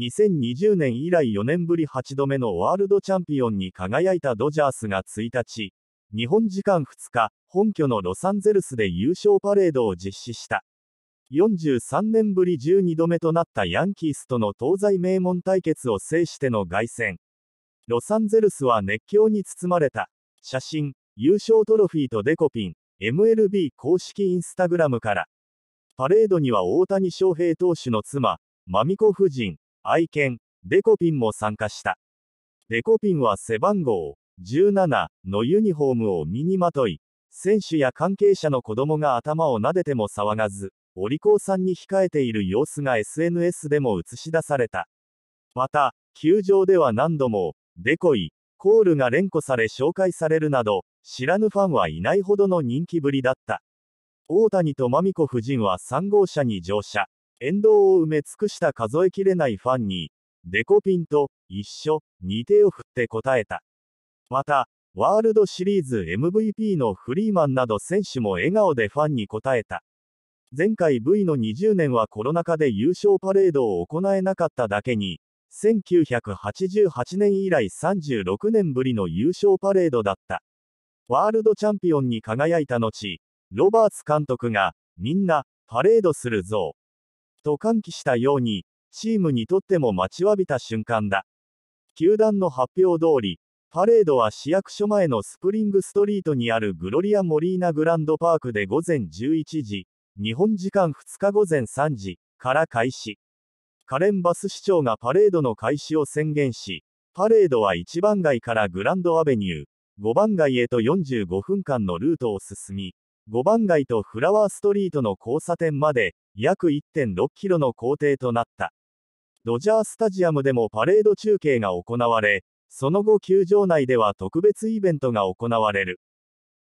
2020年以来4年ぶり8度目のワールドチャンピオンに輝いたドジャースが1日、日本時間2日、本拠のロサンゼルスで優勝パレードを実施した。43年ぶり12度目となったヤンキースとの東西名門対決を制しての凱旋。ロサンゼルスは熱狂に包まれた。写真、優勝トロフィーとデコピン、MLB 公式インスタグラムから。パレードには大谷翔平投手の妻、マミコ夫人、愛犬、デコピンも参加した。デコピンは背番号17のユニフォームを身にまとい、選手や関係者の子供が頭を撫でても騒がず、お利口さんに控えている様子が SNS でも映し出された。また、球場では何度も、デコイ、コールが連呼され紹介されるなど、知らぬファンはいないほどの人気ぶりだった。大谷とマミコ夫人は3号車に乗車。沿道を埋め尽くした数えきれないファンに、デコピンと一緒に手を振って答えた。また、ワールドシリーズ MVP のフリーマンなど選手も笑顔でファンに答えた。前回 V の20年はコロナ禍で優勝パレードを行えなかっただけに、1988年以来36年ぶりの優勝パレードだった。ワールドチャンピオンに輝いた後、ロバーツ監督が、みんな、パレードするぞ。と歓喜したように、チームにとっても待ちわびた瞬間だ。球団の発表通り、パレードは市役所前のスプリングストリートにあるグロリア・モリーナ・グランドパークで午前11時、日本時間2日午前3時から開始。カレン・バス市長がパレードの開始を宣言し、パレードは1番街からグランドアベニュー、5番街へと45分間のルートを進み、5番街とフラワーストリートの交差点まで約1.6キロの行程となった。ドジャースタジアムでもパレード中継が行われ、その後球場内では特別イベントが行われる。